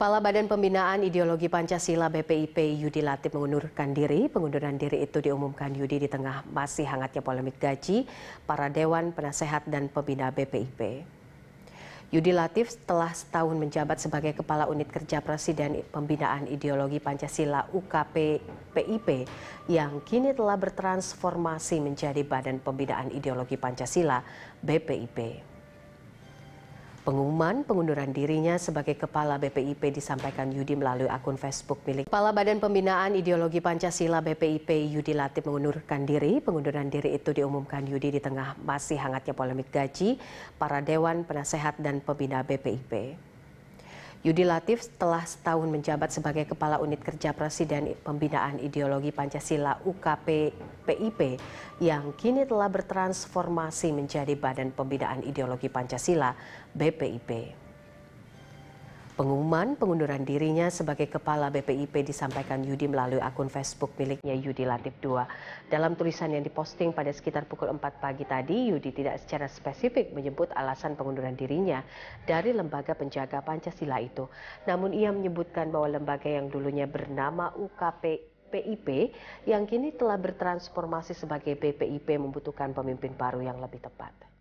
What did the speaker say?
Kepala Badan Pembinaan Ideologi Pancasila BPIP Yudi Latif mengundurkan diri. Pengunduran diri itu diumumkan Yudi di tengah masih hangatnya polemik gaji para dewan penasehat dan pembina BPIP. Yudi Latif setelah setahun menjabat sebagai Kepala Unit Kerja Presiden Pembinaan Ideologi Pancasila UKP PIP yang kini telah bertransformasi menjadi Badan Pembinaan Ideologi Pancasila BPIP. Pengumuman pengunduran dirinya sebagai Kepala BPIP disampaikan Yudi melalui akun Facebook milik Kepala Badan Pembinaan Ideologi Pancasila BPIP Yudi Latif mengundurkan diri. Pengunduran diri itu diumumkan Yudi di tengah masih hangatnya polemik gaji para Dewan Penasehat dan Pembina BPIP. Yudi Latif telah setahun menjabat sebagai Kepala Unit Kerja Presiden Pembinaan Ideologi Pancasila UKP PIP yang kini telah bertransformasi menjadi Badan Pembinaan Ideologi Pancasila BPIP. Pengumuman pengunduran dirinya sebagai Kepala BPIP disampaikan Yudi melalui akun Facebook miliknya Yudi Latif 2. Dalam tulisan yang diposting pada sekitar pukul 4 pagi tadi, Yudi tidak secara spesifik menyebut alasan pengunduran dirinya dari lembaga penjaga Pancasila itu. Namun ia menyebutkan bahwa lembaga yang dulunya bernama UKP PIP yang kini telah bertransformasi sebagai BPIP membutuhkan pemimpin baru yang lebih tepat.